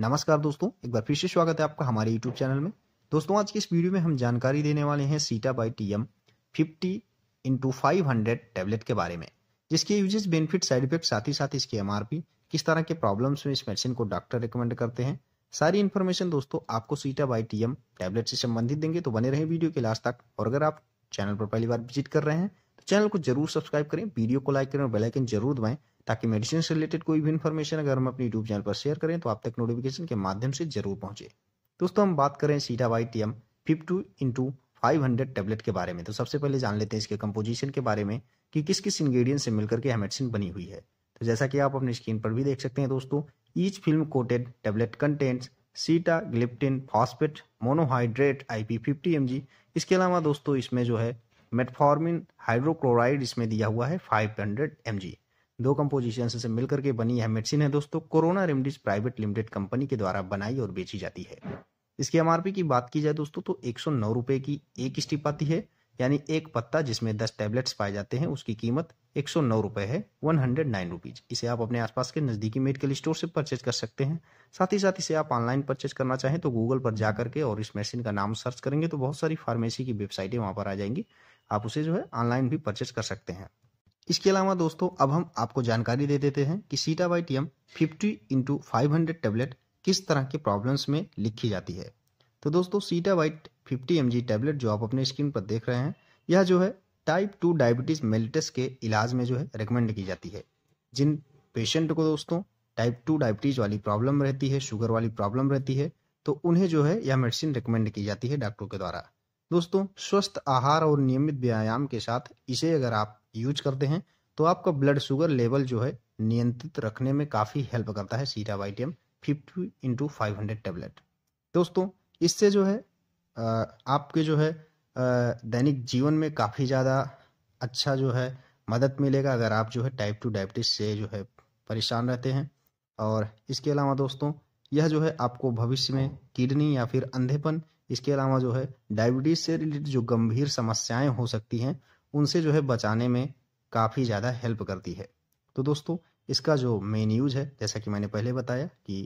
नमस्कार दोस्तों एक बार फिर से स्वागत है आपका हमारे यूट्यूब चैनल में दोस्तों आज की इस वीडियो में हम जानकारी देने वाले हैं सीटा बाई T M fifty into five tablet के बारे में जिसके यूजेस बेनिफिट साइड इफेक्ट साथ ही साथ इसके एम किस तरह के प्रॉब्लम्स में इस मेडिसिन को डॉक्टर रिकमेंड करते हैं सारी इन्फॉर्मेशन दोस्तों आपको सीटा बाई टी एम टैबलेट से संबंधित देंगे तो बने रहे वीडियो के लास्ट तक और अगर आप चैनल पर पहली बार विजिट कर रहे हैं तो चैनल को जरूर सब्सक्राइब करें वीडियो को लाइक करें और बेलाइकन जरूर दबाएं ताकि मेडिसिन से रिलेटेड कोई भी इन्फॉर्मेशन अगर हम अपने यूट्यूब चैनल पर शेयर करें तो आप तक नोटिफिकेशन के माध्यम से जरूर पहुंचे दोस्तों हम बात करें सीटा Y T M fifty into five hundred tablet के बारे में तो सबसे पहले जान लेते हैं इसके कंपोजिशन के बारे में कि किस किस इंग्रेडिएंट से मिलकर के हेमेडिसिन बनी हुई है तो जैसा कि आप अपने स्क्रीन पर भी देख सकते हैं दोस्तों each film coated tablet contents sitagliptin phosphate monohydrate IP 50 MG इसके अलावा दोस्तों इसमें जो है मेटफॉर्मिन हाइड्रोक्लोराइड इसमें दिया हुआ है 500 एमजी दो कंपोजिशन से मिलकर के बनी यह मेडिसिन है दोस्तों Corona Remedies private limited company के द्वारा बनाई और बेची जाती है इसकी एमआरपी की बात की जाए दोस्तों तो एक सौ रुपए की एक स्टिप आती है यानी एक पत्ता जिसमें दस टैबलेट्स पाए जाते हैं उसकी कीमत एक सौ नौ रुपये है वन हंड्रेड नाइन रुपीज इसे आप अपने आसपास के नज़दीकी मेडिकल स्टोर से परचेज कर सकते हैं साथ ही साथ इसे आप ऑनलाइन परचेज करना चाहें तो गूगल पर जा करके और इस मेडिसिन का नाम सर्च करेंगे तो बहुत सारी फार्मेसी की वेबसाइटें वहाँ पर आ जाएंगी आप उसे जो है ऑनलाइन भी परचेज कर सकते हैं इसके अलावा दोस्तों अब हम आपको जानकारी दे देते हैं कि सीटा बाई T M fifty into five hundred tablet किस तरह के प्रॉब्लम्स में लिखी जाती है तो दोस्तों सीटा वाइट फिफ्टी एम जी टैबलेट जो आप अपने स्क्रीन पर देख रहे हैं यह जो है टाइप टू डायबिटीज़ मेलिटस के इलाज में जो है रिकमेंड की जाती है जिन पेशेंट को दोस्तों टाइप टू डायबिटीज़ वाली प्रॉब्लम रहती है शुगर वाली प्रॉब्लम रहती है तो उन्हें जो है यह मेडिसिन रिकमेंड की जाती है डॉक्टरों के द्वारा दोस्तों स्वस्थ आहार और नियमित व्यायाम के साथ इसे अगर आप यूज करते हैं तो आपका ब्लड शुगर लेवल जो है नियंत्रित रखने में काफ़ी हेल्प करता है सीरा वाइटियम fifty into five hundred tablet दोस्तों इससे जो है आपके जो है दैनिक जीवन में काफ़ी ज़्यादा अच्छा जो है मदद मिलेगा अगर आप जो है टाइप टू डायबिटीज से जो है परेशान रहते हैं और इसके अलावा दोस्तों यह जो है आपको भविष्य में किडनी या फिर अंधेपन इसके अलावा जो है डायबिटीज़ से रिलेटेड जो गंभीर समस्याएं हो सकती हैं उनसे जो है बचाने में काफ़ी ज़्यादा हेल्प करती है तो दोस्तों इसका जो मेन यूज है जैसा कि मैंने पहले बताया कि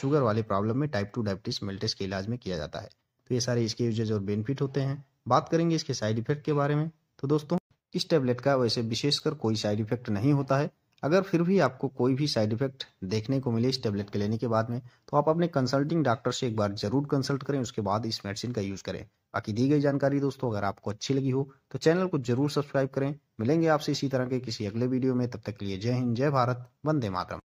शुगर वाले प्रॉब्लम में टाइप टू डायबिटीज़ मेल्टेस के इलाज में किया जाता है तो ये सारे इसके यूजेज और बेनिफिट होते हैं बात करेंगे इसके साइड इफेक्ट के बारे में तो दोस्तों इस टेबलेट का वैसे विशेषकर कोई साइड इफेक्ट नहीं होता है अगर फिर भी आपको कोई भी साइड इफेक्ट देखने को मिले इस टेबलेट के लेने के बाद में तो आप अपने कंसल्टिंग डॉक्टर से एक बार जरूर कंसल्ट करें उसके बाद इस मेडिसिन का यूज़ करें बाकी दी गई जानकारी दोस्तों अगर आपको अच्छी लगी हो तो चैनल को जरूर सब्सक्राइब करें मिलेंगे आपसे इसी तरह के किसी अगले वीडियो में तब तक के लिए जय हिंद जय भारत वंदे मातरम